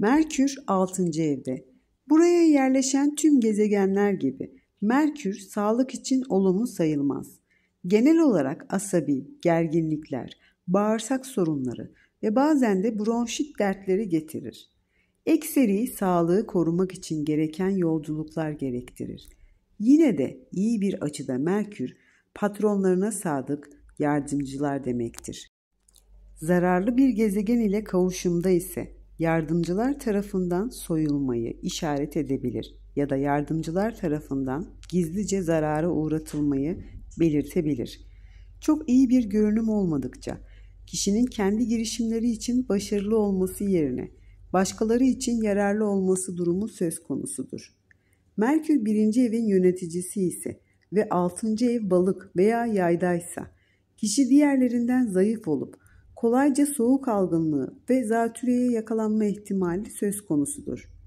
Merkür 6. evde. Buraya yerleşen tüm gezegenler gibi Merkür sağlık için olumlu sayılmaz. Genel olarak asabi, gerginlikler, bağırsak sorunları ve bazen de bronşit dertleri getirir. Ekseri sağlığı korumak için gereken yolculuklar gerektirir. Yine de iyi bir açıda Merkür patronlarına sadık yardımcılar demektir. Zararlı bir gezegen ile kavuşumda ise yardımcılar tarafından soyulmayı işaret edebilir ya da yardımcılar tarafından gizlice zarara uğratılmayı belirtebilir. Çok iyi bir görünüm olmadıkça kişinin kendi girişimleri için başarılı olması yerine başkaları için yararlı olması durumu söz konusudur. Merkür birinci evin yöneticisi ise ve altıncı ev balık veya yaydaysa kişi diğerlerinden zayıf olup kolayca soğuk algınlığı ve zatürreye yakalanma ihtimali söz konusudur.